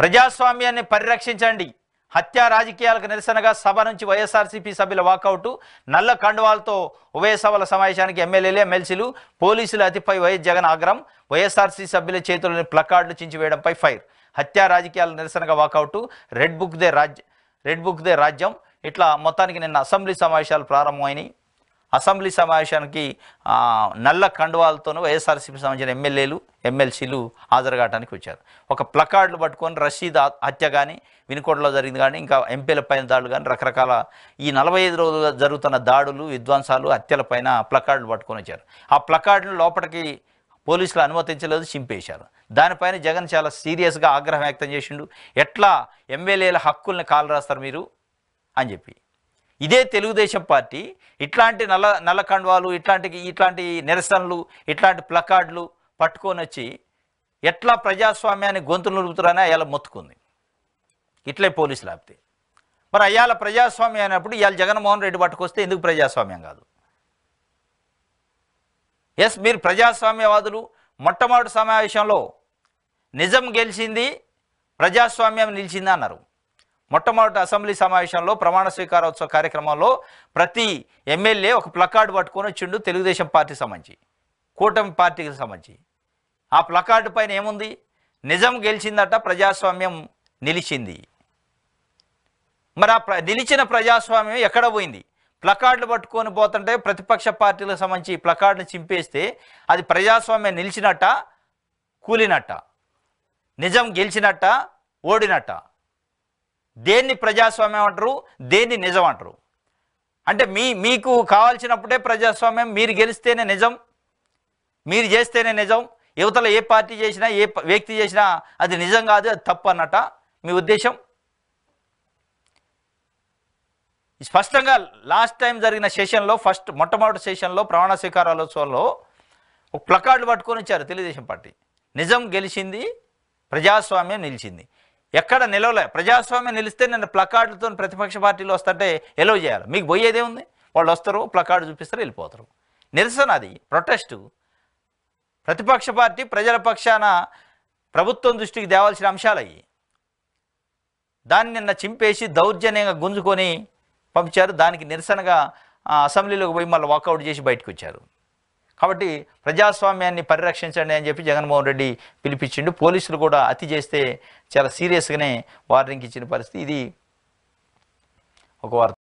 ప్రజాస్వామ్యాన్ని పరిరక్షించండి హత్యా రాజకీయాలకు నిరసనగా సభ నుంచి వైఎస్ఆర్సీపీ సభ్యుల వాకౌటు నల్ల కండువాలతో ఉభయ సభల సమావేశానికి ఎమ్మెల్యేలు ఎమ్మెల్సీలు పోలీసులు అతిపై వైఎస్ జగన్ ఆగ్రహం వైఎస్ఆర్సీ సభ్యుల చేతులని ప్లకార్డులు వేయడంపై ఫైర్ హత్యా రాజకీయాల నిరసనగా వాకౌటు రెడ్ బుక్ దే రాజ్ రెడ్ బుక్ దే రాజ్యం ఇట్లా మొత్తానికి నిన్న అసెంబ్లీ సమావేశాలు ప్రారంభమైనాయి అసెంబ్లీ సమావేశానికి నల్ల కండువాలతోనూ వైఎస్ఆర్సీపీ సంబంధించిన ఎమ్మెల్యేలు ఎమ్మెల్సీలు హాజరు కావడానికి వచ్చారు ఒక ప్లకార్డులు పట్టుకొని రషీద్ హత్య కానీ వినుకోటలో జరిగింది కానీ ఇంకా ఎంపీల పైన దాడులు కానీ రకరకాల ఈ నలభై ఐదు రోజులుగా జరుగుతున్న దాడులు విధ్వంసాలు హత్యల పైన ప్లకార్డులు పట్టుకొని వచ్చారు ఆ ప్లకార్డులు లోపలికి పోలీసులు అనుమతించలేదు చింపేశారు దానిపైన జగన్ చాలా సీరియస్గా ఆగ్రహం వ్యక్తం చేసిండు ఎట్లా ఎమ్మెల్యేల హక్కుల్ని కాలు రాస్తారు మీరు అని చెప్పి ఇదే తెలుగుదేశం పార్టీ ఇట్లాంటి నల్ల నల్ల ఇట్లాంటి ఇట్లాంటి నిరసనలు ఇట్లాంటి ప్లకార్డులు పట్టుకొని వచ్చి ఎట్లా ప్రజాస్వామ్యాన్ని గొంతులు నిలుపుతారని అయ్యాల మొత్తుకుంది ఇట్లే పోలీసు ఆపితే మరి అయ్యాల ప్రజాస్వామ్యం అయినప్పుడు ఇవాళ జగన్మోహన్ రెడ్డి పట్టుకొస్తే ఎందుకు ప్రజాస్వామ్యం కాదు ఎస్ మీరు ప్రజాస్వామ్యవాదులు మొట్టమొదటి సమావేశంలో నిజం గెలిచింది ప్రజాస్వామ్యం నిలిచింది అన్నారు మొట్టమొదటి అసెంబ్లీ సమావేశంలో ప్రమాణ స్వీకారోత్సవ కార్యక్రమంలో ప్రతి ఎమ్మెల్యే ఒక ప్లకార్డు పట్టుకొని వచ్చిండు తెలుగుదేశం పార్టీ సంబంధించి కూటమి పార్టీకి సంబంధించి ఆ ప్లకార్డు పైన ఏముంది నిజం గెలిచిందట ప్రజాస్వామ్యం నిలిచింది మరి ఆ నిలిచిన ప్రజాస్వామ్యం ఎక్కడ పోయింది ప్లకార్డులు పట్టుకొని పోతుంటే ప్రతిపక్ష పార్టీలకు సంబంధించి ప్లకార్డును చింపేస్తే అది ప్రజాస్వామ్యం నిలిచినట్ట కూలినట్ట నిజం గెలిచినట్ట ఓడినట్ట దేన్ని ప్రజాస్వామ్యం అంటారు దేన్ని నిజం అంటారు అంటే మీ మీకు కావాల్సినప్పుడే ప్రజాస్వామ్యం మీరు గెలిస్తేనే నిజం మీరు చేస్తేనే నిజం యువతల ఏ పార్టీ చేసినా ఏ వ్యక్తి చేసినా అది నిజం కాదు అది తప్పు అన్నట మీ ఉద్దేశం స్పష్టంగా లాస్ట్ టైం జరిగిన సెషన్లో ఫస్ట్ మొట్టమొదటి సెషన్లో ప్రమాణ స్వీకారాలోత్సవంలో ఒక ప్లకార్డు పట్టుకొని వచ్చారు తెలుగుదేశం పార్టీ నిజం గెలిచింది ప్రజాస్వామ్యం నిలిచింది ఎక్కడ నిలవలే ప్రజాస్వామ్యం నిలిస్తే నేను ప్లకార్డులతో ప్రతిపక్ష పార్టీలు వస్తుంటే ఎలో చేయాలి మీకు పోయేదే ఉంది వాళ్ళు వస్తారు ప్లకార్డు చూపిస్తారు వెళ్ళిపోతారు నిరసన అది ప్రొటెస్టు ప్రతిపక్ష పార్టీ ప్రజల పక్షాన ప్రభుత్వం దృష్టికి తేవాల్సిన అంశాలు అవి దాన్ని నిన్న చింపేసి దౌర్జన్యంగా గుంజుకొని పంపించారు దానికి నిరసనగా అసెంబ్లీలోకి పోయి మళ్ళీ వాకౌట్ చేసి బయటకు వచ్చారు కాబట్టి ప్రజాస్వామ్యాన్ని పరిరక్షించండి అని చెప్పి జగన్మోహన్ రెడ్డి పిలిపించిండు పోలీసులు కూడా అతి చేస్తే చాలా సీరియస్గానే వార్నింగ్ ఇచ్చిన పరిస్థితి ఇది ఒక వార్త